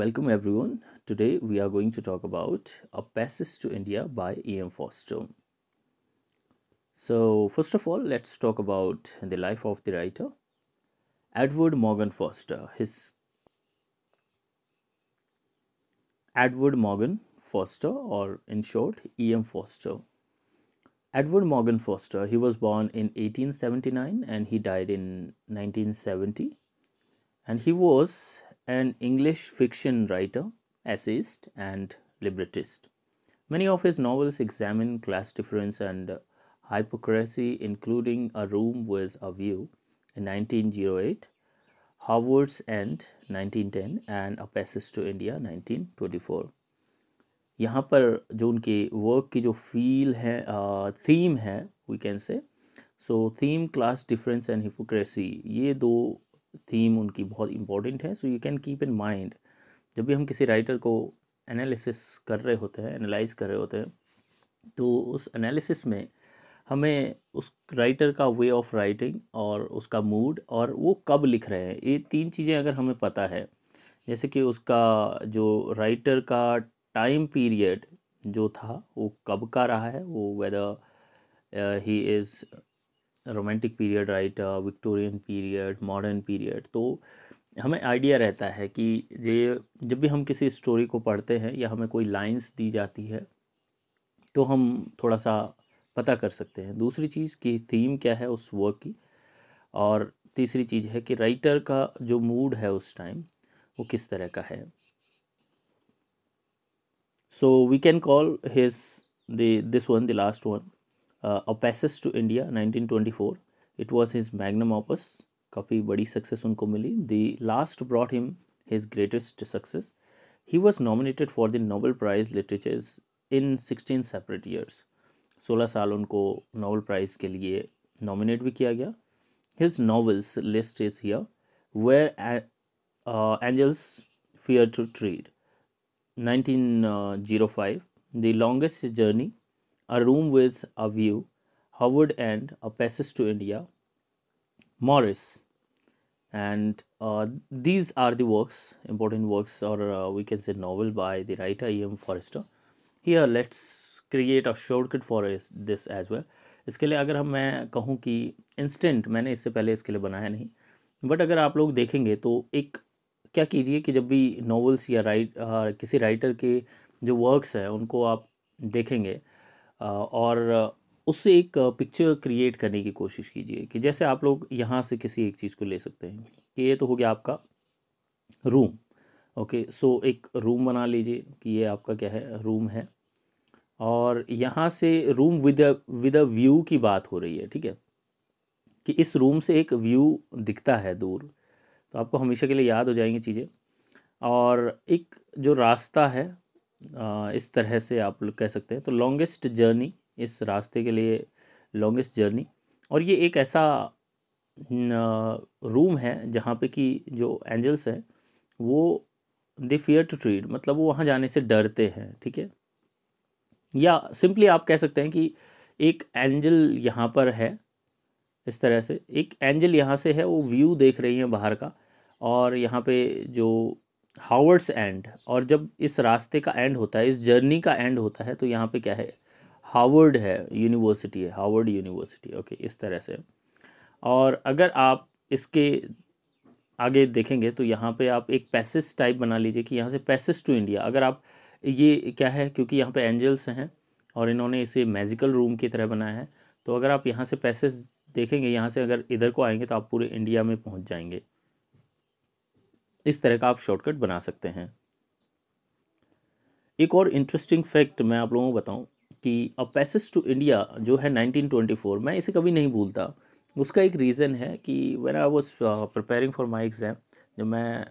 Welcome everyone. Today we are going to talk about A Passage to India by E.M. Foster. So, first of all, let's talk about the life of the writer Edward Morgan Foster. His Edward Morgan Foster, or in short, E.M. Foster. Edward Morgan Foster, he was born in 1879 and he died in 1970. And he was an English fiction writer, essayist, and librettist. Many of his novels examine class difference and hypocrisy, including A Room with a View in 1908, Howard's End 1910 and A Passage to India 1924. यहाँ पर जो उनके work की जो theme, है theme है we can say so theme class difference and hypocrisy ये दो थीम उनकी बहुत इंपॉर्टेंट है so you can keep in mind जब भी हम किसी राइटर को एनालिसिस कर रहे होते हैं एनालाइज कर रहे होते हैं तो उस एनालिसिस में हमें उस राइटर का वे ऑफ राइटिंग और उसका मूड और वो कब लिख रहे हैं ये तीन चीज़ें अगर हमें पता है जैसे कि उसका जो राइटर का टाइम पीरियड जो था वो कब का रहा है वो whether he is romantic period writer Victorian period modern period तो हमें आइडिया रहता है कि ये जब भी हम किसी स्टोरी को पढ़ते हैं या हमें कोई लाइंस दी जाती है तो हम थोड़ा सा पता कर सकते हैं दूसरी चीज़ कि थीम क्या है उस वर्क की और तीसरी चीज़ है कि राइटर का जो मूड है उस टाइम वो किस तरह का है so we can call his this one one the last uh, to India, 1924. It was his magnum opus, Kapi Badi Success Unko Mili. The last brought him his greatest success. He was nominated for the Nobel Prize literature in 16 separate years. 16 saal unko Nobel Prize ke liye nominate bhi kiya gaya. His novels list is here. Where uh, Angels Fear to Tread, 1905. Uh, the Longest Journey, a room with a view, Howard and a passage to India, Morris. And uh, these are the works, important works, or uh, we can say novel by the writer E.M. Forrester. Here, let's create a shortcut for this as well. इसके लिए अगर हम मैं कहूँ कि instant मैंने इससे पहले इसके लिए बनाया नहीं बट अगर आप लोग देखेंगे तो एक क्या कीजिए कि जब भी नॉवेल्स या राइट आ, किसी राइटर के जो वर्क्स हैं उनको आप देखेंगे और उससे एक पिक्चर क्रिएट करने की कोशिश कीजिए कि जैसे आप लोग यहाँ से किसी एक चीज़ को ले सकते हैं कि ये तो हो गया आपका रूम ओके सो एक रूम बना लीजिए कि ये आपका क्या है रूम है और यहाँ से room with with a view की बात हो रही है ठीक है कि इस रूम से एक व्यू दिखता है दूर तो आपको हमेशा के लिए याद हो जाएंगी चीज़ें और एक जो रास्ता है इस तरह से आप लोग कह सकते हैं तो लॉन्गेस्ट जर्नी इस रास्ते के लिए लॉन्गेस्ट जर्नी और ये एक ऐसा रूम है जहाँ पे कि जो एंजल्स हैं वो दे फियर टू ट्रीड मतलब वो वहाँ जाने से डरते हैं ठीक है या सिंपली आप कह सकते हैं कि एक एंजल यहाँ पर है इस तरह से एक एंजल यहाँ से है वो व्यू देख रही है बाहर का और यहाँ पे जो हावर्ड्स एंड और जब इस रास्ते का एंड होता है इस जर्नी का एंड होता है तो यहाँ पे क्या है हावर्ड है यूनिवर्सिटी है हावर्ड यूनिवर्सिटी ओके इस तरह से और अगर आप इसके आगे देखेंगे तो यहाँ पे आप एक पैसेज टाइप बना लीजिए कि यहाँ से पैसेज टू इंडिया अगर आप ये क्या है क्योंकि यहाँ पे एंजल्स हैं और इन्होंने इसे मैजिकल रूम की तरह बनाया है तो अगर आप यहाँ से पैसेज देखेंगे यहाँ से अगर इधर को आएंगे तो आप पूरे इंडिया में पहुँच जाएंगे इस तरह का आप शॉर्टकट बना सकते हैं एक और इंटरेस्टिंग फैक्ट मैं आप लोगों को बताऊं कि अ पैसेज टू इंडिया जो है 1924 मैं इसे कभी नहीं भूलता उसका एक रीज़न है कि when I was preparing for my exam जब मैं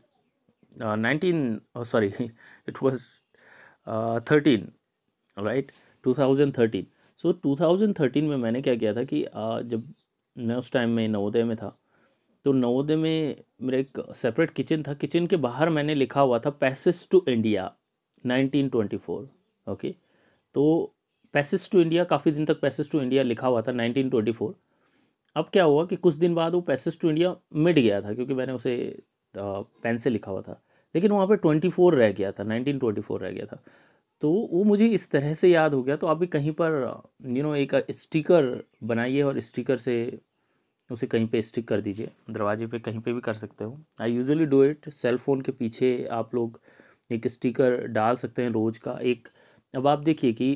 nineteen sorry it was thirteen right two thousand thirteen so two thousand thirteen में मैंने क्या किया था कि uh, जब मैं उस टाइम में नवोदय में था तो नवोदय में मेरा एक सेपरेट किचन था किचन के बाहर मैंने लिखा हुआ था पैसेस टू इंडिया 1924 ओके तो पैसेस टू इंडिया काफ़ी दिन तक पैसेस टू इंडिया लिखा हुआ था 1924 अब क्या हुआ कि कुछ दिन बाद वो पैसेस टू इंडिया मिट गया था क्योंकि मैंने उसे पेन से लिखा हुआ था लेकिन वहाँ पे 24 रह गया था 1924 रह गया था तो वो मुझे इस तरह से याद हो गया तो आप भी कहीं पर यू नो एक स्टिकर बनाइए और स्टिकर से उसे कहीं पे स्टिक कर दीजिए दरवाजे पे कहीं पे भी कर सकते हो I usually do it cell phone के पीछे आप लोग एक स्टिकर डाल सकते हैं रोज़ का एक अब आप देखिए कि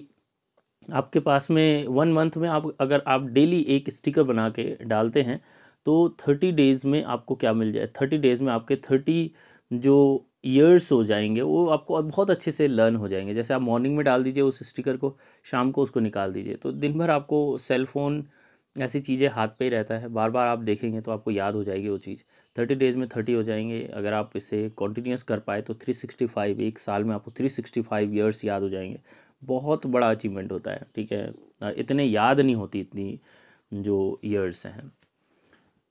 आपके पास में वन मंथ में आप अगर आप डेली एक स्टिकर बना के डालते हैं तो थर्टी डेज़ में आपको क्या मिल जाए थर्टी डेज़ में आपके थर्टी जो ईयर्स हो जाएंगे वो आपको बहुत अच्छे से लर्न हो जाएंगे जैसे आप मॉर्निंग में डाल दीजिए उस स्टिकर को शाम को उसको निकाल दीजिए तो दिन भर आपको सेल फ़ोन ऐसी चीज़ें हाथ पे ही रहता है बार बार आप देखेंगे तो आपको याद हो जाएगी वो चीज़ थर्टी डेज़ में थर्टी हो जाएंगे अगर आप इसे कॉन्टीन्यूस कर पाए तो थ्री सिक्सटी फाइव एक साल में आपको थ्री सिक्सटी फाइव ईयर्स याद हो जाएंगे बहुत बड़ा अचीवमेंट होता है ठीक है इतने याद नहीं होती इतनी जो ईयर्स हैं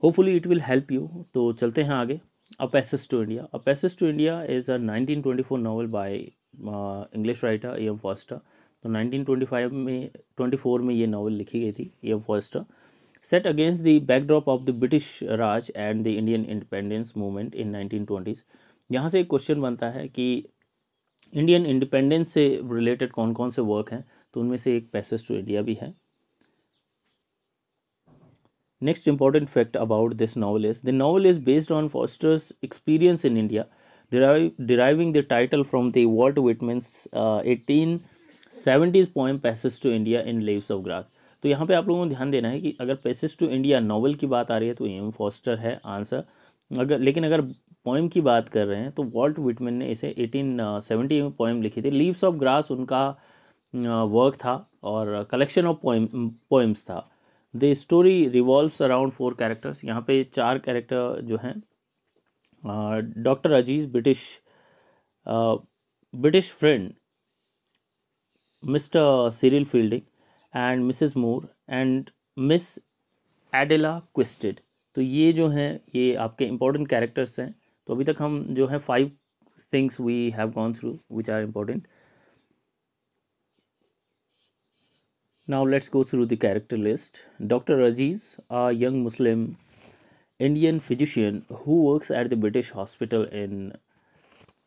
hopefully it will help you तो चलते हैं आगे a passage to India a passage to India is a nineteen twenty four novel by English writer E M Forster तो 1925 में 24 में ये नावल लिखी गई थी ये first set against the backdrop of the British Raj and the Indian independence movement in nineteen यहाँ से एक क्वेश्चन बनता है कि इंडियन इंडिपेंडेंस से रिलेटेड कौन कौन से वर्क हैं तो उनमें से एक पैसेज टू इंडिया भी है next important fact about this novel is the novel is based on Forster's experience in India deriving the title from the Walt Whitman's eighteen seventies poem Passage to India in Leaves of Grass तो यहाँ पे आप लोगों को ध्यान देना है कि अगर पैसेज टू इंडिया नॉवल की बात आ रही है तो एम फॉस्टर है आंसर अगर लेकिन अगर पोइम की बात कर रहे हैं तो वॉल्ट विटमिन ने इसे एटीन सेवेंटी में पोएम लिखी थी लीव्स ऑफ ग्रास उनका वर्क था और कलेक्शन ऑफ पोइम पोइम्स था the story revolves around four characters यहाँ पे चार कैरेक्टर जो हैं doctor Aziz British British friend Mr. Cyril Fielding and Mrs. Moore and Miss Adela Quested तो ये जो हैं ये आपके इम्पोर्टेंट कैरेक्टर्स हैं तो अभी तक हम जो है five things we have gone through which are important now let's go through the character list doctor Aziz a young Muslim Indian physician who works at the British hospital in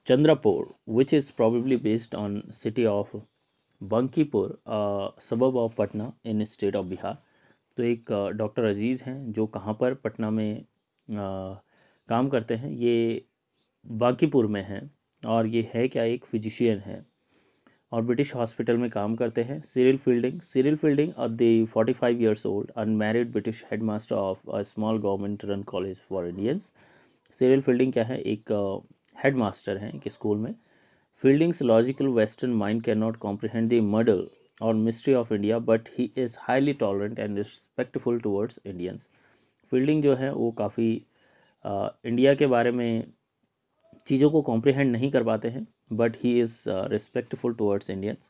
Chandrapur which is probably based on city of Bankipur suburb of Patna in state of Bihar तो एक doctor अजीज़ हैं जो कहाँ पर पटना में काम करते हैं ये बांकीपुर में हैं और ये है क्या एक फिजिशियन है और ब्रिटिश हॉस्पिटल में काम करते हैं सीरियल फील्डिंग सीरियल फील्डिंग और the forty five years old unmarried British head master of a small government run college for Indians Cyril Fielding क्या है एक हेड मास्टर हैं एक स्कूल में Fielding's logical Western mind cannot comprehend the murder or mystery of India, but he is highly tolerant and respectful towards Indians. Fielding जो है वो काफ़ी इंडिया के बारे में चीज़ों को कॉम्प्रिहेंड नहीं कर पाते हैं but he is respectful towards Indians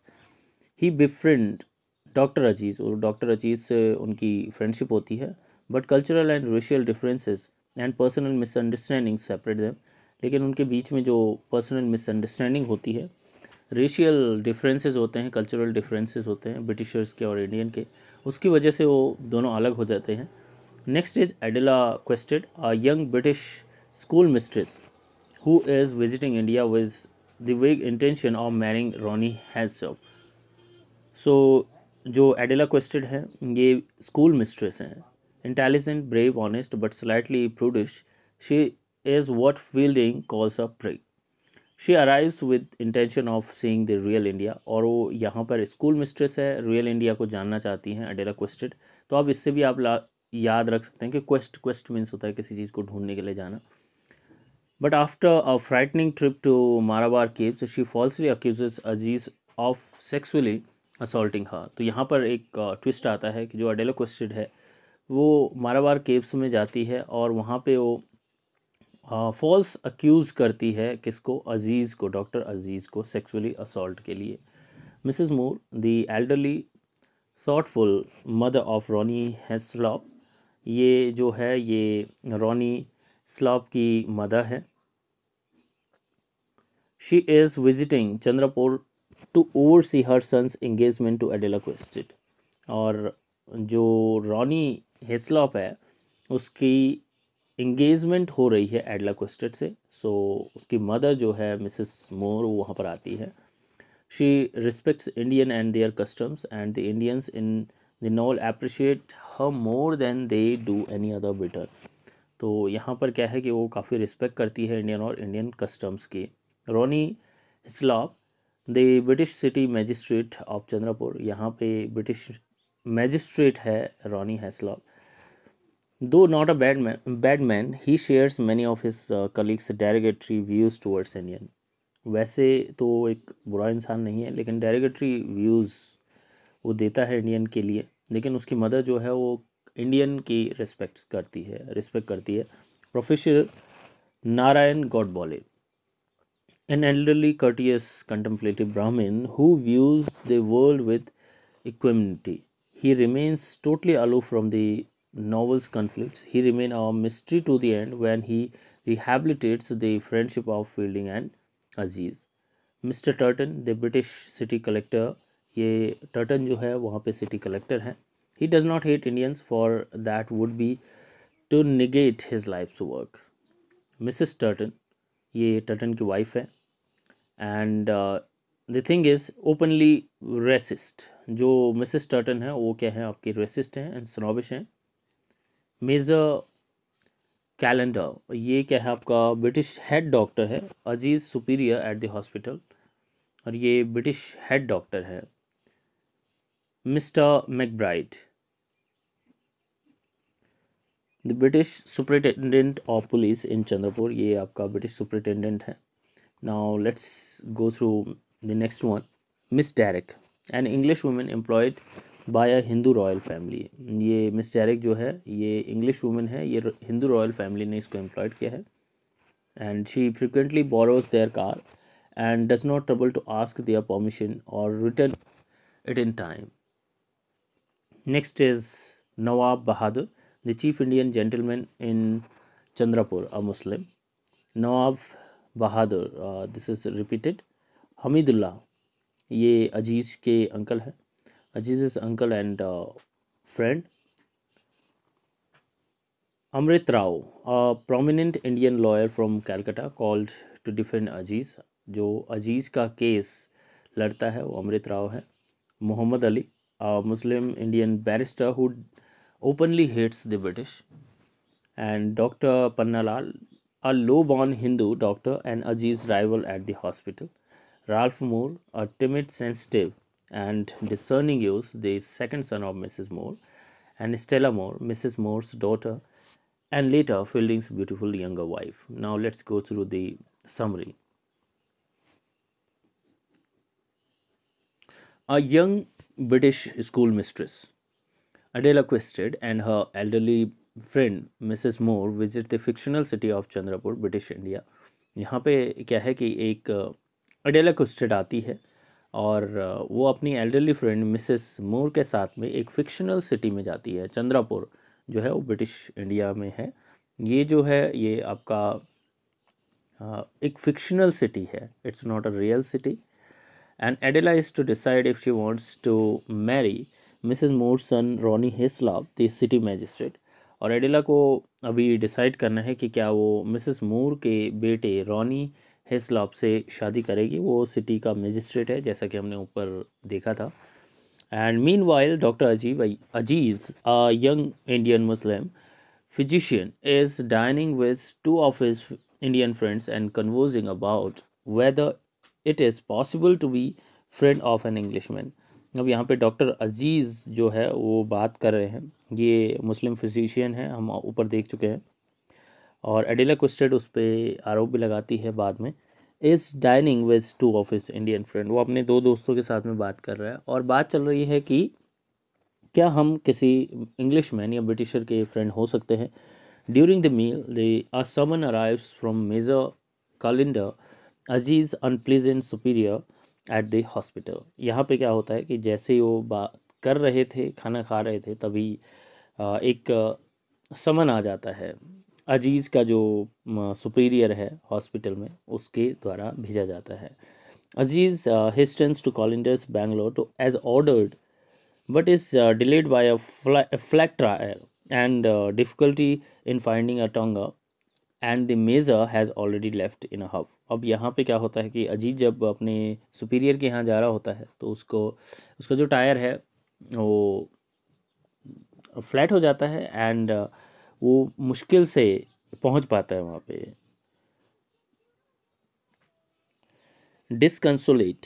he befriend doctor Aziz और डॉक्टर अजीज़ से उनकी फ्रेंडशिप होती है but cultural and racial differences and personal misunderstanding separate them लेकिन उनके बीच में जो पर्सनल मिसअंडरस्टैंडिंग होती है रेशियल डिफरेंसेस होते हैं कल्चरल डिफरेंसेस होते हैं ब्रिटिशर्स के और इंडियन के उसकी वजह से वो दोनों अलग हो जाते हैं next is Adela Quested a young British school mistress who is visiting India with the vague intention of marrying Ronny Heaslop so जो एडेला क्वेस्टेड है ये स्कूल मिस्ट्रेस हैं intelligent brave honest but slightly prudish she is what Fielding calls a prig. She arrives with intention of seeing the real India और वो यहाँ पर school mistress है real India को जानना चाहती हैं अडेला क्वेस्टेड तो आप इससे भी आप याद रख सकते हैं कि क्वेस्ट क्वेस्ट मीन्स होता है किसी चीज़ को ढूंढने के लिए जाना but after a frightening trip to Marabar caves she falsely accuse Aziz of sexually assaulting her तो यहाँ पर एक ट्विस्ट uh, आता है कि जो अडेला क्वेस्टेड है वो माराबार केव्स में जाती है और वहाँ पे वो फॉल्स अक्यूज़ करती है किसको अजीज़ को डॉक्टर अजीज़ को सेक्सुअली असॉल्ट के लिए Mrs Moore the elderly thoughtful mother of Ronny Heaslop ये जो है ये रॉनी स्लॉप की मदर है she is visiting Chandrapur to oversee her son's engagement to Adela Quested और जो रॉनी हेस्लॉप है उसकी इंगेजमेंट हो रही है एडला कोस्टेट से सो so, उसकी मदर जो है मिसेस मोर वो वहाँ पर आती है she respects Indian and their customs and the Indians in the novel appreciate her more than they do any other better तो यहाँ पर क्या है कि वो काफ़ी रिस्पेक्ट करती है इंडियन और इंडियन कस्टम्स की Ronny Heaslop the British city magistrate of Chandrapur यहाँ पे ब्रिटिश मैजिस्ट्रेट है Ronny Heaslop though not a bad bad man he shares many of his colleagues derogatory views towards Indian वैसे तो एक बुरा इंसान नहीं है लेकिन डेरेगेटरी व्यूज़ वो देता है इंडियन के लिए लेकिन उसकी मदर जो है वो इंडियन की रिस्पेक्ट करती है रिस्पेक्ट करती है professor Narayan Godbole an elderly courteous contemplative Brahmin who views the world with equanimity he remains totally aloof from the novel's conflicts. He remains a mystery to the end when he rehabilitates the friendship of Fielding and Aziz. Mr. Turton, the British city collector, ye Turton jo hai, wahan pe city collector hai. He does not hate Indians for that would be to negate his life's work. Mrs. Turton, ye Turton ki wife hai. And uh, the thing is openly racist. Jo Mrs. Turton hai, wo kya hai, aapki racist hai and snobbish hai. Major Callendar ये क्या है आपका British head doctor है Aziz superior at the hospital और ये British head doctor है Mr McBride the British superintendent of police in Chandrapur ये आपका ब्रिटिश सुपरिटेंडेंट है now let's go through the next one miss Derek an English women employed by a Hindu royal family ये miss Derek जो है ये English women है ये Hindu royal family ने इसको एम्प्लॉयड किया है and she frequently borrows their car and does not trouble to ask their permission और return it in time next is Nawab Bahadur the chief Indian gentleman in Chandrapur a Muslim Nawab Bahadur this is repeated Hamidullah ये अजीज के uncle हैं Aziz uncle and friend Amrit Rao a prominent Indian lawyer from Calcutta called to defend Aziz जो अजीज़ का case लड़ता है वो अमृत राव है Mohammad Ali Muslim Indian barrister who openly hates the British and doctor Panna Lal a low born Hindu doctor and Aziz rival at the hospital Ralph Moore a timid sensitive and discerning youth, the second son of Mrs. Moore, and Stella Moore, Mrs. Moore's daughter, and later Fielding's beautiful younger wife. Now let's go through the summary. A young British schoolmistress, Adela Quested, and her elderly friend Mrs. Moore visit the fictional city of Chandrapur, British India. यहाँ पे क्या है कि एक अडेला क्वेस्टेड आती है और वो अपनी एल्डरली फ्रेंड मिसेस मोर के साथ में एक फिक्शनल सिटी में जाती है चंद्रापुर जो है वो ब्रिटिश इंडिया में है ये जो है ये आपका एक फिक्शनल सिटी है it's not a real city and Adela is to decide if she wants to marry Mrs Moore son Ronny Heaslop the city magistrate और एडेला को अभी डिसाइड करना है कि क्या वो मिसेस मोर के बेटे रॉनी हेसलॉप से शादी करेगी वो सिटी का मजिस्ट्रेट है जैसा कि हमने ऊपर देखा था एंड मीन वाइल डॉक्टर अजीब Aziz a young Indian Muslim physician is dining with two of his Indian friends and conversing about whether it is possible to be friend of an English man अब यहाँ पे doctor अजीज़ जो है वो बात कर रहे हैं ये मुस्लिम फिजिशियन है हम ऊपर देख चुके हैं और एडिला क्विस्टेड उस पर आरोप भी लगाती है बाद में is dining with two of his Indian friend वो अपने दो दोस्तों के साथ में बात कर रहा है और बात चल रही है कि क्या हम किसी इंग्लिश मैन या ब्रिटिशर के फ्रेंड हो सकते हैं during the meal the a summons arrives from major Callendar Aziz unpleasant superior at the hospital यहाँ पे क्या होता है कि जैसे ही वो बात कर रहे थे खाना खा रहे थे तभी एक समन आ जाता है अजीज़ का जो सुपीरियर है हॉस्पिटल में उसके द्वारा भेजा जाता है Aziz hastens to Callendar's bungalow to as ordered but is delayed by a a, fla- and difficulty in finding a difficulty and the major has already left in a huff अब यहाँ पे क्या होता है कि अजीत जब अपने सुपीरियर के यहाँ जा रहा होता है तो उसको उसका जो टायर है वो फ्लैट हो जाता है एंड uh, वो मुश्किल से पहुंच पाता है वहाँ पे disconsolate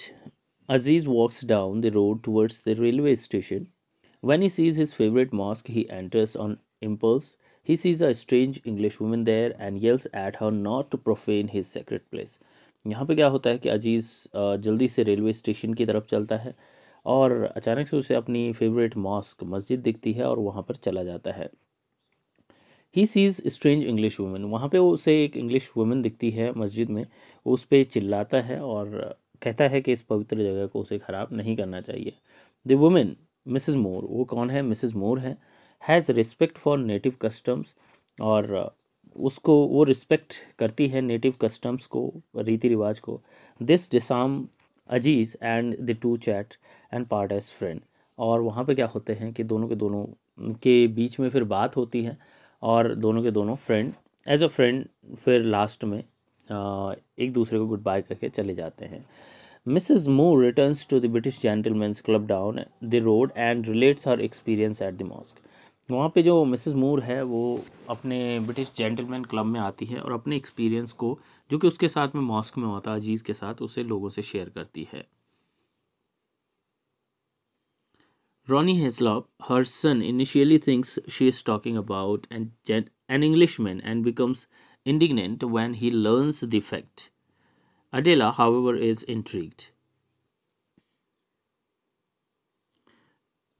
Aziz walks down the road towards the railway station when he sees his favourite mosque he enters on impulse he sees a strange English women there and yells at her not to profane his sacred place यहाँ पे क्या होता है कि अजीज़ जल्दी से railway station की तरफ चलता है और अचानक से उसे अपनी फेवरेट मॉस्क मस्जिद दिखती है और वहाँ पर चला जाता है he sees strange English women वहाँ पे उसे एक इंग्लिश वुमेन दिखती है मस्जिद में उस पर चिल्लाता है और कहता है कि इस पवित्र जगह को उसे ख़राब नहीं करना चाहिए द वुमेन मिसिज मोर वो कौन है मिसिज मोर है has respect for native customs और उसको वो रिस्पेक्ट करती है नेटिव कस्टम्स को रीति रिवाज को this disarms Aziz and the two chat and part as friend और वहाँ पे क्या होते हैं कि दोनों के दोनों के बीच में फिर बात होती है और दोनों के दोनों फ्रेंड एज अ फ्रेंड फिर लास्ट में एक दूसरे को गुड बाय करके चले जाते हैं Mrs Moore return to the British gentleman club down the road and relates our experience at the mosque वहाँ पे जो मिसेस मूर है वो अपने ब्रिटिश जेंटलमैन क्लब में आती है और अपने एक्सपीरियंस को जो कि उसके साथ में मॉस्क में होता है अजीज़ के साथ उसे लोगों से शेयर करती है Ronnie Heslop, her son, initially thinks she is talking about an, an Englishman and becomes indignant when he learns the fact. Adela, however, is intrigued.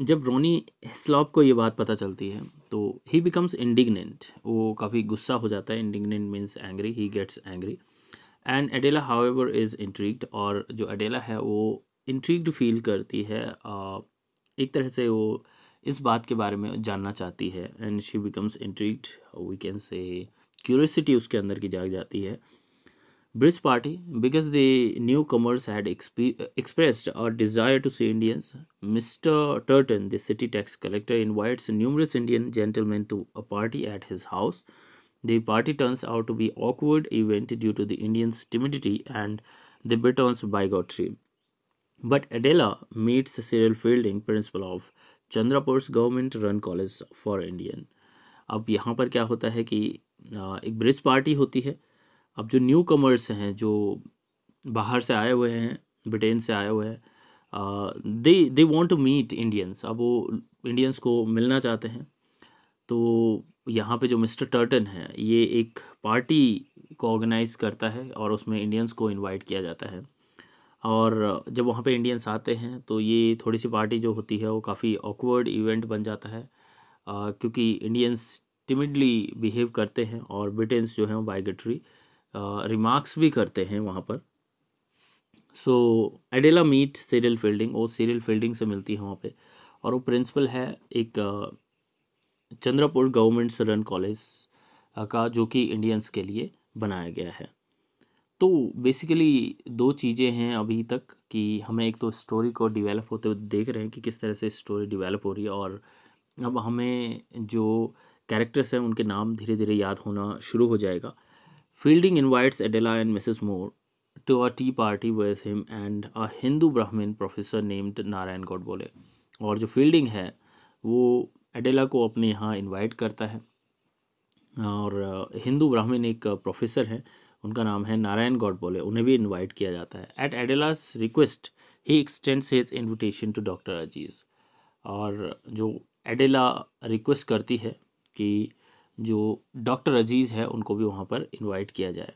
जब रोनी हेस्लॉप को ये बात पता चलती है तो ही बिकम्स इंडिग्नेंट वो काफ़ी गुस्सा हो जाता है indignant means angry he gets angry and Adela however is intrigued और जो एडेला है वो इंट्रीग्ड फील करती है uh, एक तरह से वो इस बात के बारे में जानना चाहती है and she becomes intrigued we can say curiosity उसके अंदर की जाग जाती है bridge party because the newcomers had expressed और desire to see Indians Mr Turton the city tax collector invites numerous Indian gentleman to a party at his house The party turns out to be awkward event due to the Indians' timidity and the Britons' bigotry. But Adela meets Cyril Fielding, principal of Chandrapur's government run college for Indian अब यहाँ पर क्या होता है कि एक bridge party होती है अब जो न्यू कमर्स हैं जो बाहर से आए हुए हैं ब्रिटेन से आए हुए हैं they they want to meet Indians अब वो इंडियंस को मिलना चाहते हैं तो यहाँ पे जो मिस्टर टर्टन है ये एक पार्टी को ऑर्गेनाइज करता है और उसमें इंडियंस को इनवाइट किया जाता है और जब वहाँ पे इंडियंस आते हैं तो ये थोड़ी सी पार्टी जो होती है वो काफ़ी ऑकवर्ड इवेंट बन जाता है क्योंकि इंडियंस टिमिडली बिहेव करते हैं और ब्रिटेन्स जो हैं बाइगेटरी रिमार्क्स भी करते हैं वहाँ पर so Adela meet Cyril Fielding वो सीरियल फील्डिंग से मिलती है वहाँ पे और वो प्रिंसिपल है एक चंद्रपुर गवर्नमेंट सदर्न कॉलेज का जो कि इंडियंस के लिए बनाया गया है तो बेसिकली दो चीज़ें हैं अभी तक कि हमें एक तो स्टोरी को डिवेलप होते हुए देख रहे हैं कि किस तरह से स्टोरी डिवेलप हो रही है और अब हमें जो कैरेक्टर्स हैं उनके नाम धीरे धीरे याद होना शुरू हो जाएगा Fielding invites Adela and Mrs Moore to a tea party with him and a Hindu Brahmin professor named Narayan Gaur बोले और जो फील्डिंग है वो एडेला को अपने यहाँ इनवाइट करता है और हिंदू ब्राह्मण एक प्रोफेसर हैं उनका नाम है नारायण बोले उन्हें भी इन्वाइट किया जाता है at Adela's request he extends his invitation to doctor Aziz और जो एडेला रिक्वेस्ट करती है कि जो डॉक्टर अजीज़ है उनको भी वहाँ पर इन्वाइट किया जाए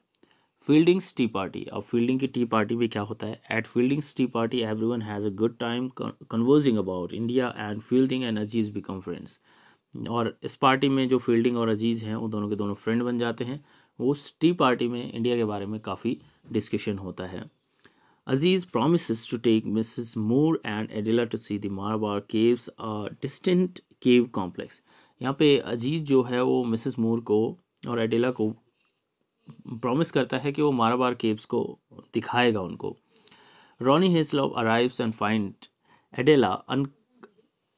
फील्डिंग्स टी पार्टी अब फील्डिंग की टी पार्टी भी क्या होता है at Fielding's tea party everyone has a good time conversing about India and Fielding and Aziz become friends और इस पार्टी में जो फील्डिंग और अजीज़ हैं वो दोनों के दोनों फ्रेंड बन जाते हैं उस टी पार्टी में इंडिया के बारे में काफ़ी डिस्कशन होता है Aziz promises to take Mrs. Moore and Adela to see the Marabar caves a distant cave complex यहाँ पे अजीज जो है वो मिसिस मूर को और एडेला को प्रॉमिस करता है कि वो माराबार केव्स को दिखाएगा उनको Ronny Heaslop arrives and find Adela un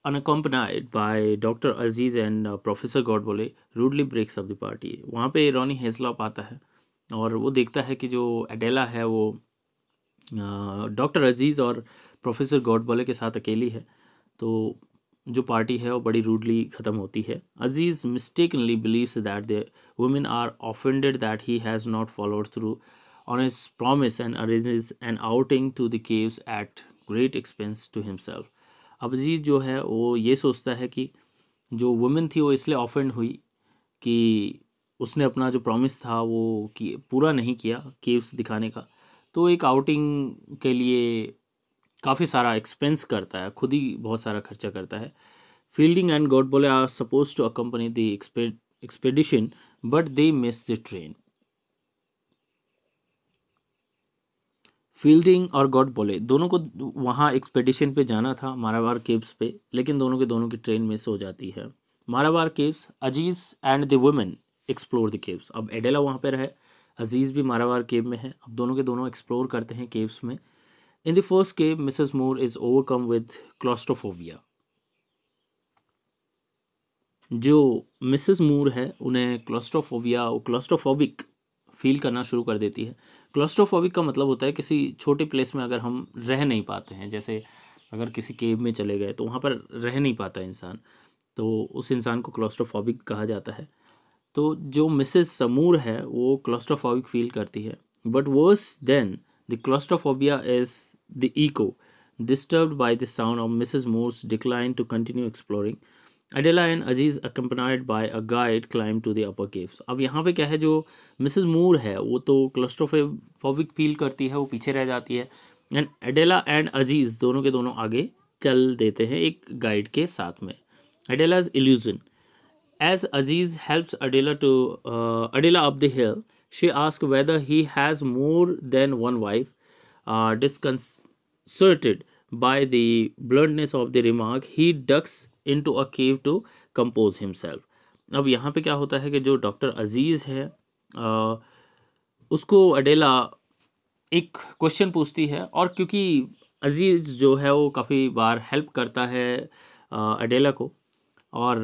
unaccompanied by doctor Aziz and professor Godbole rudely breaks off the party वहाँ पे रॉनी हेजलॉप आता है और वो देखता है कि जो एडेला है वो डॉक्टर uh, अजीज़ और प्रोफेसर गॉडबोले के साथ अकेली है तो जो पार्टी है वो बड़ी रूडली ख़त्म होती है Aziz mistakenly believes that the women are offended that he has not followed through on his promise and arranges an outing to the caves at great expense to himself Abhijit जो है वो ये सोचता है कि जो वुमेन थी वो इसलिए ऑफेंड हुई कि उसने अपना जो प्रॉमिस था वो कि पूरा नहीं किया केव्स दिखाने का तो एक आउटिंग के लिए काफ़ी सारा एक्सपेंस करता है खुद ही बहुत सारा खर्चा करता है Fielding and Godbole are suppose to accompany the expedition but they miss the train Fielding और गॉड बोले दोनों को वहाँ एक्सपेडिशन पे जाना था मारावार केव्स पे लेकिन दोनों के दोनों की ट्रेन मिस हो जाती है Marabar caves Aziz and the women explore the caves अब एडेला वहाँ पर रहे अजीज़ भी मारावार केव में है अब दोनों के दोनों एक्सप्लोर करते हैं केव्स में in the first cave Mrs Moore is overcome with claustrophobia जो मिसेस मूर है उन्हें क्लॉस्ट्रोफोबिया क्लॉस्ट्रोफोबिक फील करना शुरू कर देती है क्लोस्ट्रोफोबिक का मतलब होता है किसी छोटे प्लेस में अगर हम रह नहीं पाते हैं जैसे अगर किसी केव में चले गए तो वहाँ पर रह नहीं पाता इंसान तो उस इंसान को क्लोस्ट्रोफोबिक कहा जाता है तो जो मिसेस समूर है वो क्लोस्ट्रोफोबिक फील करती है but worse than the claustrophobia is the echo disturb by the sound of Mrs Moore's decline to continue exploring Adela and Aziz accompanied by a guide climb to the upper caves अब यहाँ पे क्या है जो Mrs Moore है वो तो claustrophobic feel करती है वो पीछे रह जाती है एंड एडेला एंड अजीज़ दोनों के दोनों आगे चल देते हैं एक गाइड के साथ में Adela's illusion as Aziz helps Adela to Adela up the hill she ask whether he has more than one wife disconcerted by the bluntness of the remark he ducks to a cave to compose himself अब यहाँ पे क्या होता है कि जो doctor अजीज़ है आ, उसको अडेला एक क्वेश्चन पूछती है और क्योंकि अजीज़ जो है वो काफ़ी बार हेल्प करता है अडेला को और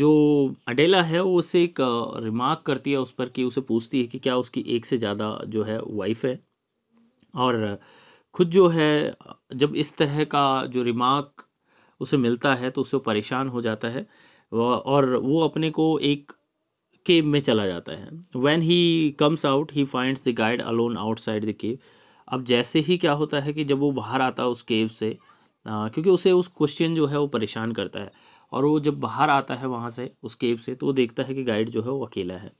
जो अडेला है वो उसे एक रिमार्क करती है उस पर कि उसे पूछती है कि क्या उसकी एक से ज़्यादा जो है वाइफ है और खुद जो है जब इस तरह का जो रिमार्क उसे मिलता है तो उसे परेशान हो जाता है और वो अपने को एक केव में चला जाता है when he comes out he finds the guide alone outside the cave अब जैसे ही क्या होता है कि जब वो बाहर आता है उस केव से आ, क्योंकि उसे उस क्वेश्चन जो है वो परेशान करता है और वो जब बाहर आता है वहाँ से उस केव से तो वो देखता है कि गाइड जो है वो अकेला है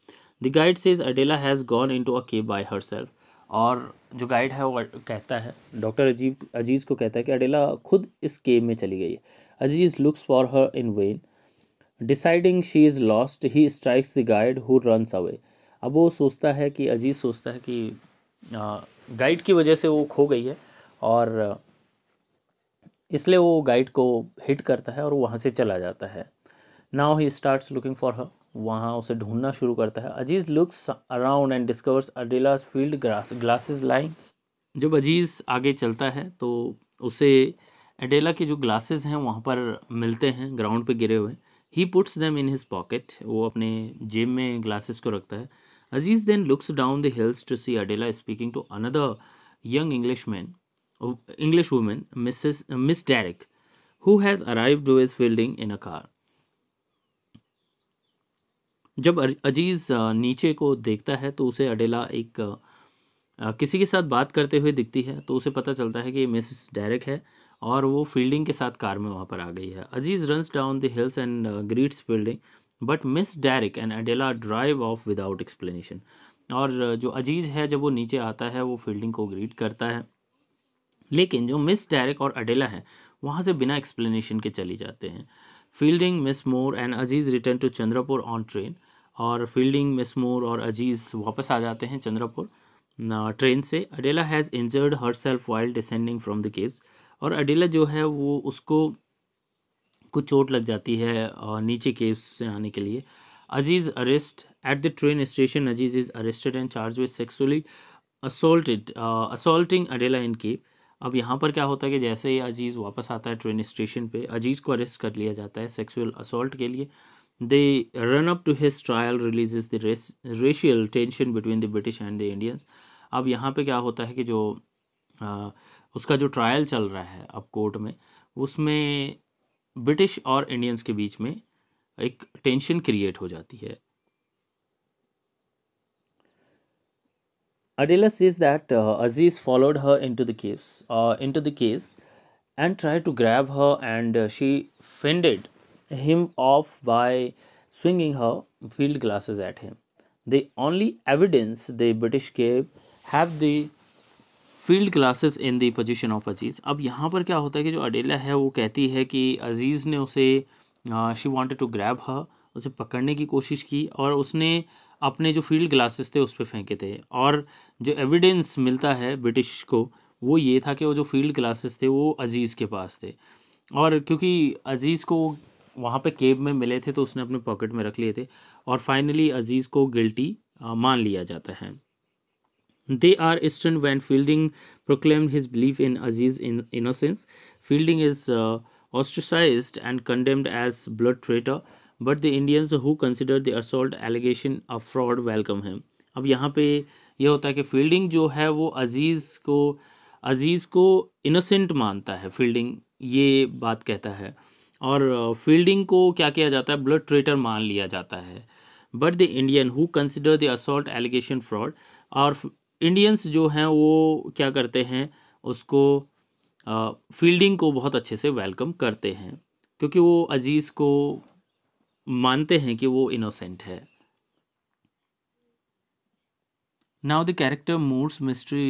the guide says Adela has gone into a cave by herself और जो गाइड है वो कहता है डॉक्टर अजीब अजीज़ को कहता है कि अडेला खुद इस केव में चली गई है Aziz looks for her in vain deciding she is lost he strikes the guide who runs away अब वो सोचता है कि अजीज़ सोचता है कि गाइड की वजह से वो खो गई है और इसलिए वो गाइड को हिट करता है और वहाँ से चला जाता है now he starts looking for her वहाँ उसे ढूंढना शुरू करता है Aziz looks around and discovers Adela field grass glasses lying जब अजीज आगे चलता है तो उसे एडेला के जो ग्लासेस हैं वहाँ पर मिलते हैं ग्राउंड पे गिरे हुए he puts them in his pocket वो अपने जेब में ग्लासेस को रखता है Aziz then looks down the hills to see Adela speaking to another young English man English women Mrs miss Derek who has arrived with Fielding in a car जब अजीज़ नीचे को देखता है तो उसे अडेला एक किसी के साथ बात करते हुए दिखती है तो उसे पता चलता है कि मिसिस डेरिक है और वो फील्डिंग के साथ कार में वहाँ पर आ गई है Aziz runs down the hills and greets Fielding but miss Derek and Adela drive off without explanation और जो अजीज़ है जब वो नीचे आता है वो फील्डिंग को ग्रीट करता है लेकिन जो मिस डेरिक और अडेला है वहाँ से बिना एक्सप्लेनेशन के चली जाते हैं Fielding miss Moore and Aziz return to Chandrapur on train और फील्डिंग मिसमोर और अजीज़ वापस आ जाते हैं चंद्रपुर ट्रेन से Adela has injured herself while descending from the caves और अडेला जो है वो उसको कुछ चोट लग जाती है नीचे केव्स से आने के लिए Aziz arrest at the train station Aziz is arrested and charge with sexually assaulted assaulting Adela in cave अब यहाँ पर क्या होता है कि जैसे ही अजीज़ वापस आता है ट्रेन स्टेशन पे अजीज़ को अरेस्ट कर लिया जाता है सेक्सुअल असोल्ट के लिए The run-up to his trial releases the racial tension between the British and the Indians. अब यहाँ पे क्या होता है कि जो आ, उसका जो ट्रायल चल रहा है अब कोर्ट में उसमें ब्रिटिश और इंडियंस के बीच में एक टेंशन क्रिएट हो जाती है Adela says that uh, Aziz followed her into the caves, uh, into the case, and tried to grab her, and uh, she fended him off by swinging her field glasses at him. The only evidence the British gave have the field glasses in the possession of Aziz अब यहाँ पर क्या होता है कि जो अडेला है वो कहती है कि अजीज़ ने उसे she wanted to grab her उसे पकड़ने की कोशिश की और उसने अपने जो फील्ड ग्लासेस थे उस पर फेंके थे और जो एविडेंस मिलता है ब्रिटिश को वो ये था कि वो जो फील्ड ग्लासेस थे वो अजीज़ के पास थे और क्योंकि अजीज़ को वहाँ पे केब में मिले थे तो उसने अपने पॉकेट में रख लिए थे और फाइनली अजीज़ को गिल्टी मान लिया जाता है they are eastern when Fielding proclaim his belief in Aziz in innocence Fielding is ostracized and condemned as blood traitor but the Indians who consider the assault allegation allegation fraud welcome है अब यहाँ पे यह होता है कि फील्डिंग जो है वो अजीज़ को अजीज़ को इनोसेंट मानता है फील्डिंग ये बात कहता है और फील्डिंग को क्या किया जाता है ब्लड ट्रेटर मान लिया जाता है but the Indian who consider the assault allegation fraud और इंडियंस जो हैं वो क्या करते हैं उसको फील्डिंग को बहुत अच्छे से वेलकम करते हैं क्योंकि वो अजीज़ को मानते हैं कि वो इनोसेंट है now the character moore's mystery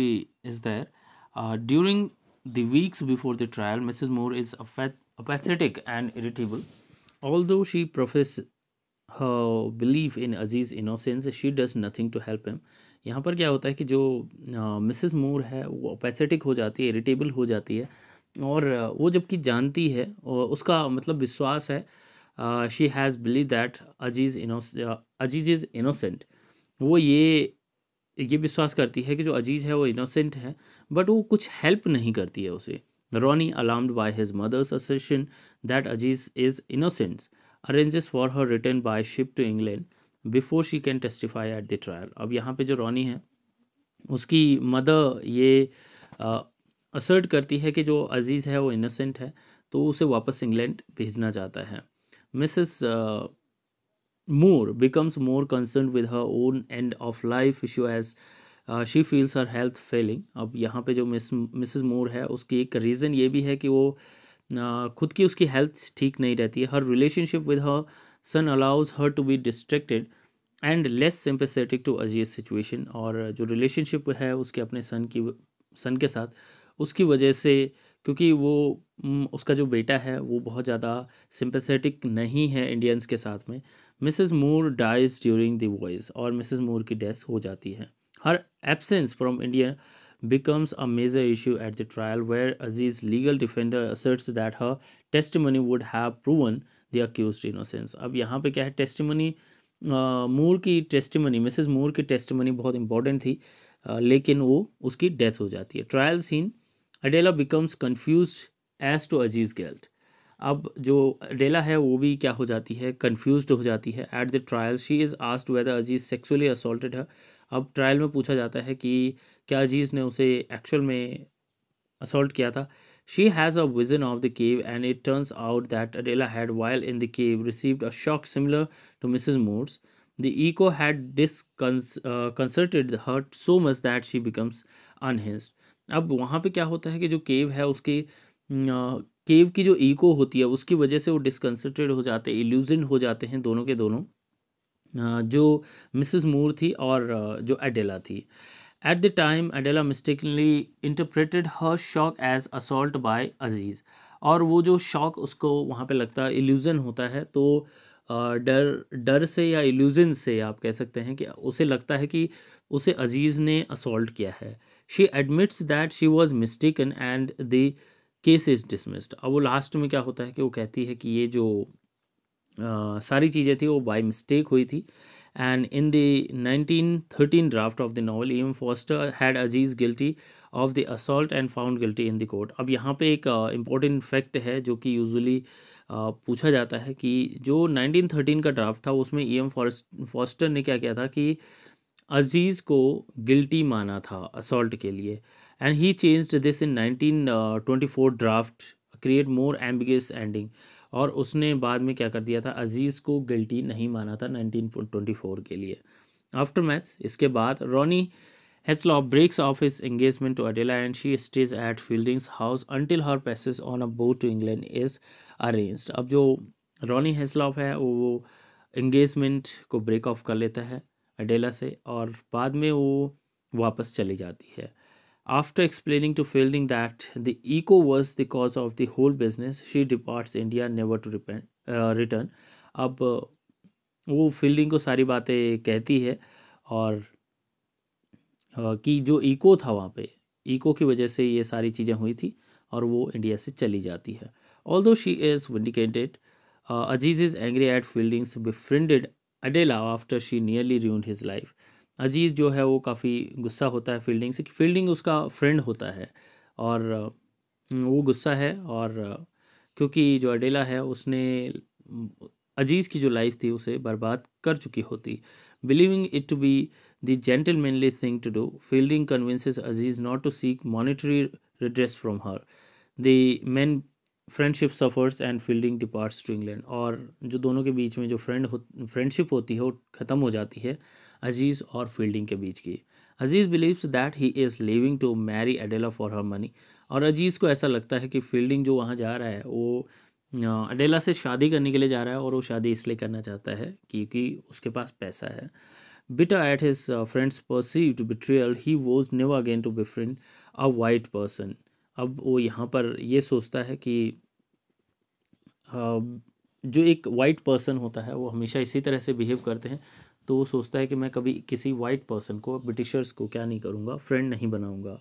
is there during the weeks before the trial Mrs Moore is affect apathetic and irritable. Although she professes her belief in Aziz innocence, she does nothing to help him. यहाँ पर क्या होता है कि जो Mrs Moore है वो अपेसेटिक हो जाती है इरिटेबल हो जाती है और वो जबकि जानती है और उसका मतलब विश्वास है she has believe that Aziz Aziz is innocent वो ये ये विश्वास करती है कि जो अजीज़ है वो इनोसेंट है बट वो कुछ हेल्प नहीं करती है उसे Ronnie, alarmed by his mother's assertion that Aziz is innocent, arranges for her return by ship to England before she can testify at the trial. अब यहाँ पे जो रॉनी है उसकी मदर ये असर्ट करती है कि जो अजीज़ है वो इनोसेंट है तो उसे वापस इंग्लैंड भेजना चाहता है Mrs Moore becomes more concern with her own end of life issue as she feels her health failing अब यहाँ पे जो मिस मिसेस मोर है उसकी एक रीज़न ये भी है कि वो uh, खुद की उसकी हेल्थ ठीक नहीं रहती है her relationship with her son allows her to be distracted and less sympathetic to Aziz situation और जो रिलेशनशिप है उसके अपने सन की सन के साथ उसकी वजह से क्योंकि वो mm, उसका जो बेटा है वो बहुत ज़्यादा सिंपथेटिक नहीं है इंडियंस के साथ में Mrs Moore dies during the voyage और मिसेस मूर की डेथ हो जाती है Her absence from India becomes a major issue at the trial, where Aziz's legal defender asserts that her testimony would have proven the accused innocence. अब यहाँ पे क्या है testimony मूर की टेस्टिमनी मिसेस मूर की टेस्टिमनी बहुत इंपॉर्टेंट थी लेकिन वो उसकी डेथ हो जाती है trial scene Adela becomes confuse as to Aziz guilt अब जो अडेला है वो भी क्या हो जाती है कंफ्यूज हो जाती है at the trial she is asked whether Aziz sexually assaulted है अब ट्रायल में पूछा जाता है कि क्या अजीज़ ने उसे एक्चुअल में असोल्ट किया था She has a vision of the cave, and it turns out that Adela had, while in the cave, received a shock similar to Mrs. Moore's. The echo had disconcerted uh, her so much that she becomes unhinged. अब वहाँ पे क्या होता है कि जो केव है उसकी केव की जो ईको होती है उसकी वजह से वो डिसकंसर्टेड हो जाते हैं इल्यूजन हो जाते हैं दोनों के दोनों जो मिसेस मूर थी और जो एडेला थी at the time Adela mistakenly interpreted her shock as assault by Aziz और वो जो शॉक उसको वहाँ पे लगता है इल्यूज़न होता है तो डर डर से या इल्यूज़न से आप कह सकते हैं कि उसे लगता है कि उसे अजीज़ ने असोल्ट किया है she admits that she was mistaken and the case is dismissed अब वो लास्ट में क्या होता है कि वो कहती है कि ये जो सारी चीज़ें थी वो बाई मिस्टेक हुई थी and in the thirteen draft of the novel M Foster had Aziz guilty of the assault and found guilty in the court अब यहाँ पे एक इम्पॉर्टेंट uh, फैक्ट है जो कि यूजली uh, पूछा जाता है कि जो नाइनटीन थर्टीन का ड्राफ्ट था उसमें ई एम फॉस्टर ने क्या किया था कि अजीज़ को गिल्टी माना था असल्ट के लिए and he changed this in nineteen twenty four draft create more ambiguous ending और उसने बाद में क्या कर दिया था अजीज़ को गिल्टी नहीं माना था नाइनटीन ट्वेंटी फोर के लिए आफ्टर मैच इसके बाद Ronny Heaslop breaks off his engagement to Adela and she stays at Fielding's house until her passage on a boat to England is arrange अब जो रोनी हेस्लॉप है वो इंगेजमेंट को ब्रेक ऑफ कर लेता है अडेला से और बाद में वो वापस चली जाती है After explaining to Fielding that the eco was the cause of the whole business, she departs India never to repent, uh, return. अब uh, वो फील्डिंग को सारी बातें कहती है और uh, कि जो इको था वहाँ पे इको की वजह से ये सारी चीज़ें हुई थी और वो इंडिया से चली जाती है although she is vindicated Aziz is angry at Fielding's befriended Adela after she nearly ruin his life Aziz जो है वो काफ़ी गुस्सा होता है फील्डिंग से कि फील्डिंग उसका फ्रेंड होता है और हम्म, वो गुस्सा है और क्योंकि जो अडेला है उसने अजीज़ की जो लाइफ थी उसे बर्बाद कर चुकी होती believing it to be the gentlemanly thing to do Fielding convinces Aziz not to seek monetary redress from her the man friendship suffers and Fielding departs to England और जो दोनों के बीच में जो फ्रेंड हो फ्रेंडशिप होती है वो ख़त्म हो जाती है अजीज़ और फील्डिंग के बीच की Aziz believes that he is living to marry Adela for her money और अजीज़ को ऐसा लगता है कि फील्डिंग जो वहाँ जा रहा है वो अडेला से शादी करने के लिए जा रहा है और वो शादी इसलिए करना चाहता है क्योंकि उसके पास पैसा है bitter at his friends perceived perceived he he never again to to befriend a white person अब वो यहाँ पर ये सोचता है कि जो एक वाइट पर्सन होता है वो हमेशा इसी तरह से बिहेव करते हैं तो वो सोचता है कि मैं कभी किसी वाइट पर्सन को ब्रिटिशर्स को क्या नहीं करूँगा फ्रेंड नहीं बनाऊँगा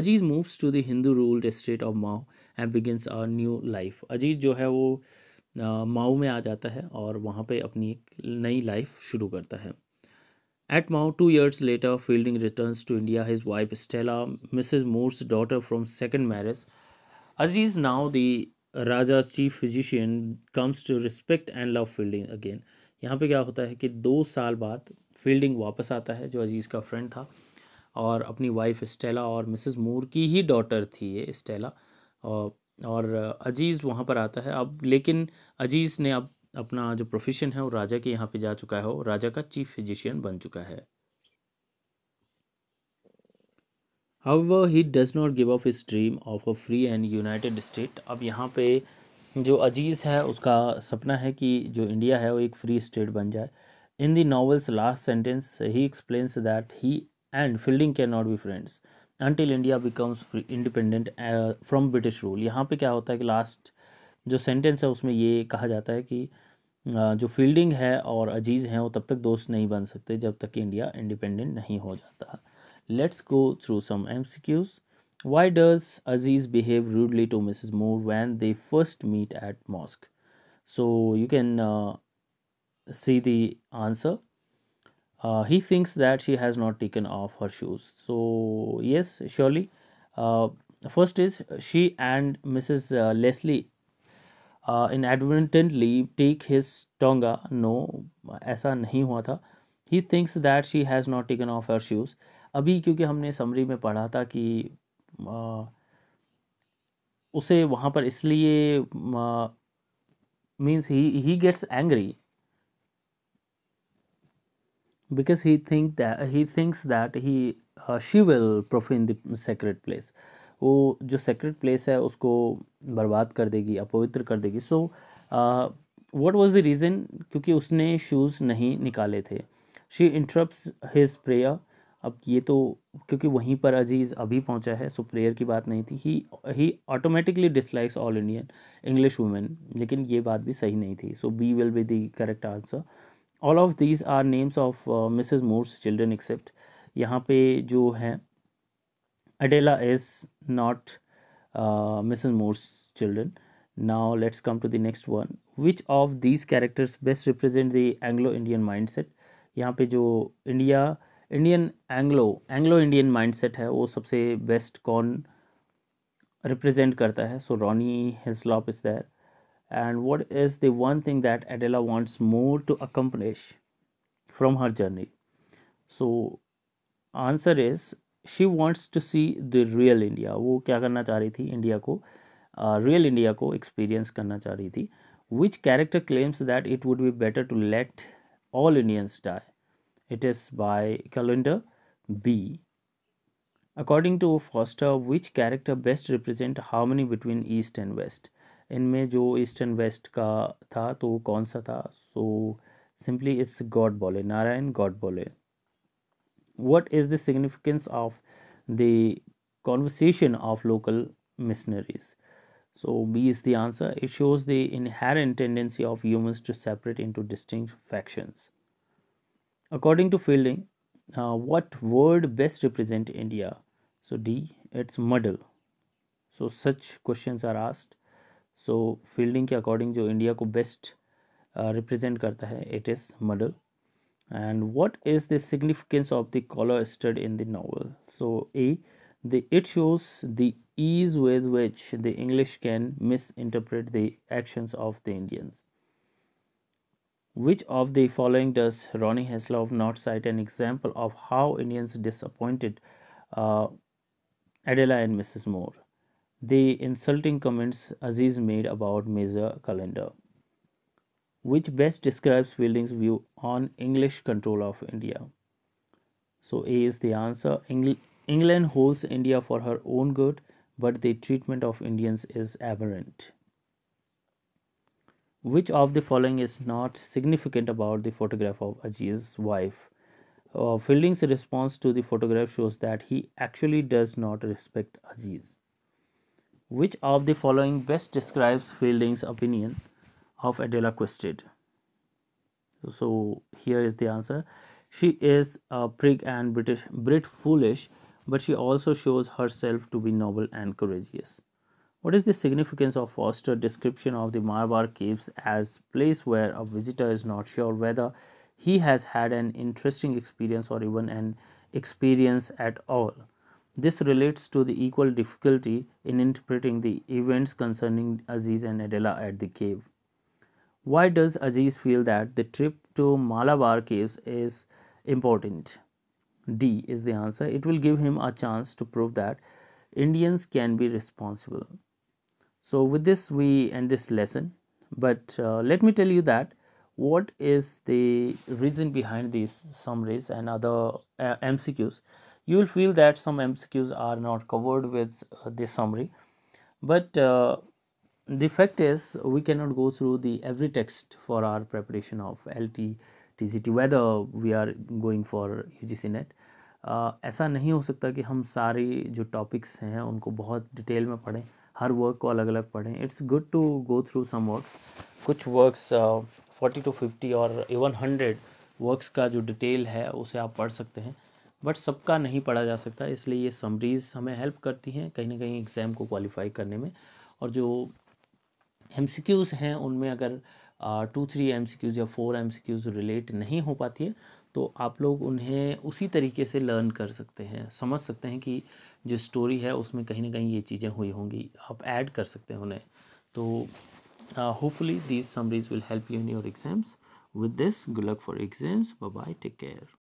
Aziz moves to the Hindu ruled state of Mau and begins a new life Aziz जो है वो माओ में आ जाता है और वहाँ पे अपनी एक नई लाइफ शुरू करता है at Mau two years later Fielding return to India his wife Stella Mrs Moore's daughter from second marriage Aziz now the Raja chief physician comes to respect and love Fielding again यहाँ पे क्या होता है कि दो साल बाद फील्डिंग वापस आता है जो अजीज़ का फ्रेंड था और अपनी वाइफ स्टेला और मिसेस मूर की ही डॉटर थी ये स्टेला और अजीज़ वहाँ पर आता है अब लेकिन अजीज़ ने अब अपना जो प्रोफेशन है वो राजा के यहाँ पे जा चुका है और राजा का चीफ फिजिशियन बन चुका है how he does not give up his dream of a free and united state अब यहाँ पे जो अजीज़ है उसका सपना है कि जो इंडिया है वो एक फ्री स्टेट बन जाए in the novel's last sentence he explains that he and Fielding can not be friends until India becomes independent from British rule यहाँ पे क्या होता है कि लास्ट जो सेंटेंस है उसमें ये कहा जाता है कि uh, जो फील्डिंग है और अजीज़ हैं वो तब तक दोस्त नहीं बन सकते जब तक कि इंडिया इंडिपेंडेंट नहीं हो जाता let's go through some M C Qs Why does Aziz behave rudely to Mrs. Moore when they first meet at mosque? So you can uh, see the answer. Uh, he thinks that she has not taken off her shoes. So yes, surely. Uh, first is she and Mrs. Uh, Leslie uh, inadvertently take his tonga. No, ऐसा नहीं हुआ था. He thinks that she has not taken off her shoes. अभी क्योंकि हमने summary में पढ़ा था कि उसे वहाँ पर इसलिए means he he gets angry because he think he thinks that he she will she will profane the place वो जो सेक्रेट प्लेस है उसको बर्बाद कर देगी अपवित्र कर देगी so what was the reason क्योंकि उसने शूज़ नहीं निकाले थे शी इंटरप्ट्स हिज प्रेयर अब ये तो क्योंकि वहीं पर अजीज़ अभी पहुंचा है सो प्रेयर की बात नहीं थी he he automatically dislikes all Indian English women लेकिन ये बात भी सही नहीं थी so B will be the correct answer all of these are names of Mrs Moore's children except यहाँ पे जो है Adela is not Mrs Moore's children let's come to the next one which of these characters best best represent Anglo Indian mindset यहाँ पे जो India Indian Anglo Anglo Indian mindset है वो सबसे बेस्ट कौन रिप्रेजेंट करता है so Ronny Heaslop is there and what is the one thing that Adela wants more to accomplish from her journey so answer is she wants to see the real India. वो क्या करना चाह रही थी India को real uh, India को experience करना चाह रही थी which character claims that it would be better to let all Indians die It is by calendar B. According to Foster, which character best represent harmony between East and West? In जो East and West का था तो कौन सा था so simply it's Godbole Narayan Godbole what is the significance of the conversation of local missionaries so b is the answer it shows the inherent tendency of humans to separate into distinct factions According to Fielding, uh, what word best represent India? So D, it's muddle. So such questions are asked. So Fielding according जो India को best uh, represent Karta hai it is muddle. And what is the significance of the color stud in the novel? So A, the it shows the ease with which the English can misinterpret the actions of the Indians. Which of the following does Ronnie Heslov not cite an example of how Indians disappointed uh, Adela and Mrs. Moore? The insulting comments Aziz made about Major Calendar, which best describes Fielding's view on English control of India. So A is the answer. Engl- England holds India for her own good, but the treatment of Indians is aberrant which of the following is not significant about the photograph of Ajiz's wife? Uh, Fielding's response to the photograph shows that he actually does not respect Aziz. Which of the following best describes Fielding's opinion of Adela Quested? So here is the answer. She is a prig and British Brit foolish, but she also shows herself to be noble and courageous. What is the significance of Foster's description of the Malabar caves as place where a visitor is not sure whether he has had an interesting experience or even an experience at all? This relates to the equal difficulty in interpreting the events concerning Aziz and Adela at the cave. Why does Aziz feel that the trip to Malabar caves is important? D is the answer. It will give him a chance to prove that Indians can be responsible. So with this we end this lesson but uh, let me tell you that what is the reason behind these summaries and other uh, MCQs. You will feel that some MCQs are not covered with uh, this summary but uh, the fact is we cannot go through the every text for our preparation of LT, TCT whether we are going for UGC net. Uh, ऐसा नहीं हो सकता कि हम सारे जो topics हैं उनको बहुत डिटेल में पढ़ें हर वर्क को अलग अलग पढ़ें it's good to go through some works कुछ वर्क्स फोर्टी टू फिफ्टी और इवन हंड्रेड वर्क्स का जो डिटेल है उसे आप पढ़ सकते हैं बट सबका नहीं पढ़ा जा सकता इसलिए ये समरीज हमें हेल्प करती हैं कहीं ना कहीं एग्ज़ाम को क्वालिफाई करने में और जो एम हैं उनमें अगर टू थ्री एम या फोर एम रिलेट नहीं हो पाती है तो आप लोग उन्हें उसी तरीके से लर्न कर सकते हैं समझ सकते हैं कि जो स्टोरी है उसमें कहीं ना कहीं ये चीज़ें हुई होंगी आप ऐड कर सकते हैं उन्हें तो hopefully these summaries will help you in your exams with this good luck for exams bye take care